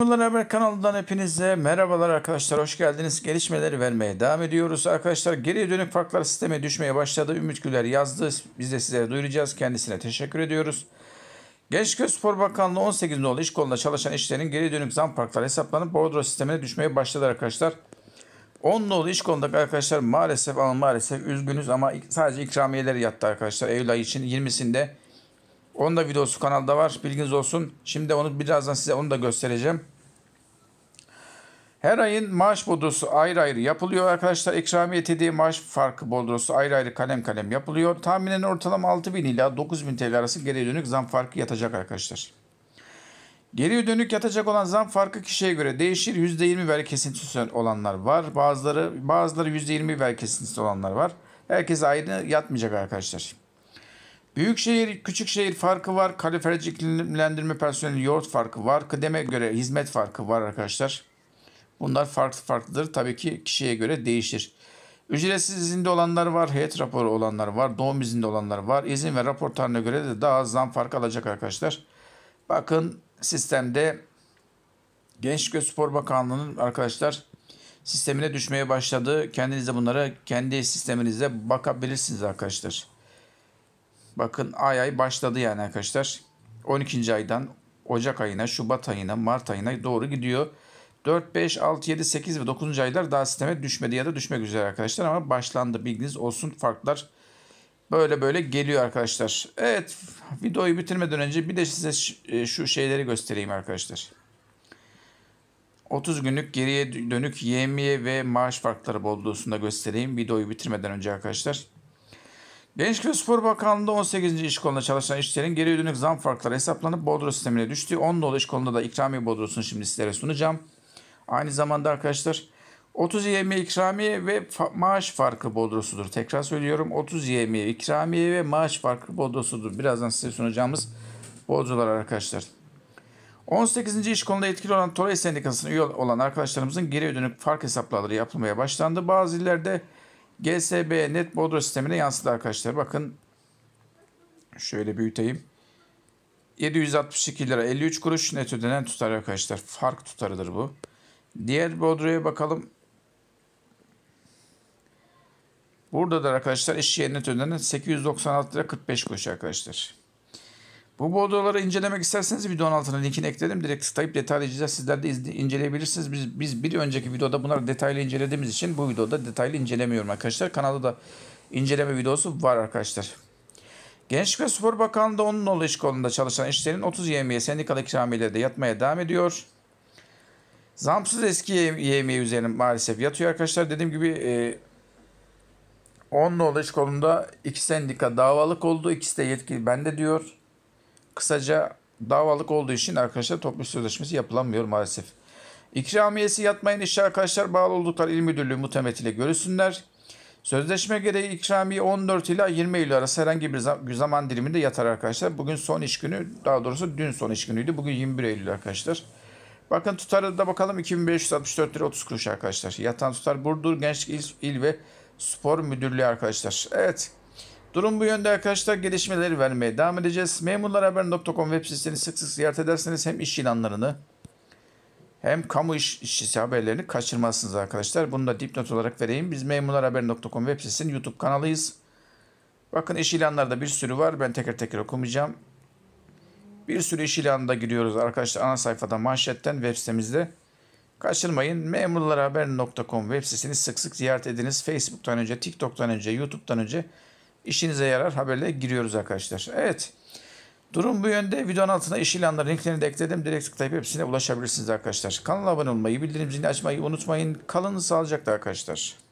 Bunlar Haber kanalından hepinize merhabalar arkadaşlar. Hoş geldiniz. Gelişmeleri vermeye devam ediyoruz. Arkadaşlar geriye dönük farklar sisteme düşmeye başladı. Ümit Güler yazdı. Biz de size duyuracağız. Kendisine teşekkür ediyoruz. Gençlik Spor Bakanlığı 18 nolu iş kolunda çalışan işlerin geriye dönük zam farkları hesaplanıp bordro sistemine düşmeye başladı arkadaşlar. 10 nolu iş kolundaki arkadaşlar maalesef ama maalesef üzgünüz ama sadece ikramiyeleri yattı arkadaşlar. Eylül ayı için 20'sinde onun da videosu kanalda var. Bilginiz olsun. Şimdi onu birazdan size onu da göstereceğim. Her ayın maaş bodrosu ayrı ayrı yapılıyor arkadaşlar. İkramiye tediği maaş farkı bodrosu ayrı ayrı kalem kalem yapılıyor. Tahminen ortalama 6000 ila 9000 TL arası geriye dönük zam farkı yatacak arkadaşlar. Geriye dönük yatacak olan zam farkı kişiye göre değişir. %20 ver kesintisi olanlar var. Bazıları bazıları %20 ver kesintisi olanlar var. Herkes ayrı yatmayacak arkadaşlar. Büyük şehir, küçük şehir farkı var. Kaloriferci iklimlendirme personeli yoğurt farkı var. Kıdeme göre hizmet farkı var arkadaşlar. Bunlar farklı farklıdır. Tabii ki kişiye göre değişir. Ücretsiz izinde olanlar var, heyet raporu olanlar var, doğum izinde olanlar var. İzin ve rapor göre de daha az zam farkı alacak arkadaşlar. Bakın sistemde Gençlik ve Spor Bakanlığı'nın arkadaşlar sistemine düşmeye başladı. Kendiniz de bunlara kendi sisteminizde bakabilirsiniz arkadaşlar. Bakın ay ay başladı yani arkadaşlar. 12. aydan Ocak ayına, Şubat ayına, Mart ayına doğru gidiyor. 4, 5, 6, 7, 8 ve 9. aylar daha sisteme düşmedi ya da düşmek üzere arkadaşlar ama başlandı bilginiz olsun farklar böyle böyle geliyor arkadaşlar. Evet videoyu bitirmeden önce bir de size e, şu şeyleri göstereyim arkadaşlar. 30 günlük geriye dönük yemiye ve maaş farkları bolluğusunda göstereyim videoyu bitirmeden önce arkadaşlar. Gençlik ve Spor Bakanlığı'nda 18. iş konuda çalışan işçilerin geri ödünlük zam farkları hesaplanıp bodro sistemine düştü. 10 dolu iş konuda da ikramiye bodrosunu şimdi sizlere sunacağım. Aynı zamanda arkadaşlar 30 yevmiye ikramiye ve fa- maaş farkı bodrosudur. Tekrar söylüyorum 30 yevmiye ikramiye ve maaş farkı bodrosudur. Birazdan size sunacağımız bodrolar arkadaşlar. 18. iş konuda etkili olan Toray Sendikası'na üye olan arkadaşlarımızın geri ödünlük fark hesaplamaları yapılmaya başlandı. Bazı illerde GSB net bordro sistemine yansıdı arkadaşlar. Bakın şöyle büyüteyim. 762 lira 53 kuruş net ödenen tutar arkadaşlar. Fark tutarıdır bu. Diğer bordroya bakalım. Burada da arkadaşlar eşiğe net ödenen 896 lira 45 kuruş arkadaşlar. Bu bordoları incelemek isterseniz videonun altına linkini ekledim. Direkt tıklayıp detaylıca sizler de inceleyebilirsiniz. Biz, biz bir önceki videoda bunları detaylı incelediğimiz için bu videoda detaylı incelemiyorum arkadaşlar. Kanalda da inceleme videosu var arkadaşlar. Gençlik ve Spor Bakanlığı onun oğlu iş kolunda çalışan işçilerin 30 yemiye sendikalı ikramiyeleri de yatmaya devam ediyor. Zamsız eski yemeği üzerine maalesef yatıyor arkadaşlar. Dediğim gibi e, Onnoğlu iş kolunda iki sendika davalık oldu. İkisi de yetkili bende diyor. Kısaca davalık olduğu için arkadaşlar toplu sözleşmesi yapılamıyor maalesef. İkramiyesi yatmayın işe arkadaşlar bağlı oldukları il müdürlüğü muhtemetiyle görüşsünler. Sözleşme gereği ikramiye 14 ila 20 Eylül arası herhangi bir zaman diliminde yatar arkadaşlar. Bugün son iş günü daha doğrusu dün son iş günüydü. Bugün 21 Eylül arkadaşlar. Bakın tutarı da bakalım 2564 lira 30 kuruş arkadaşlar. Yatan tutar Burdur Gençlik İl, İl ve Spor Müdürlüğü arkadaşlar. Evet. Durum bu yönde arkadaşlar gelişmeleri vermeye devam edeceğiz. Memurlarhaber.com web sitesini sık sık ziyaret ederseniz hem iş ilanlarını hem kamu iş, işçisi haberlerini kaçırmazsınız arkadaşlar. Bunu da dipnot olarak vereyim. Biz memurlarhaber.com web sitesinin YouTube kanalıyız. Bakın iş ilanlarda bir sürü var. Ben teker teker okumayacağım. Bir sürü iş ilanında giriyoruz arkadaşlar. Ana sayfada manşetten web sitemizde. Kaçırmayın. memurlarhaber.com web sitesini sık sık ziyaret ediniz. Facebook'tan önce, TikTok'tan önce, YouTube'dan önce İşinize yarar haberle giriyoruz arkadaşlar. Evet. Durum bu yönde. Videonun altına iş ilanları linklerini de ekledim. Direkt tıklayıp hepsine ulaşabilirsiniz arkadaşlar. Kanala abone olmayı, bildirim zilini açmayı unutmayın. Kalın sağlıcakla arkadaşlar.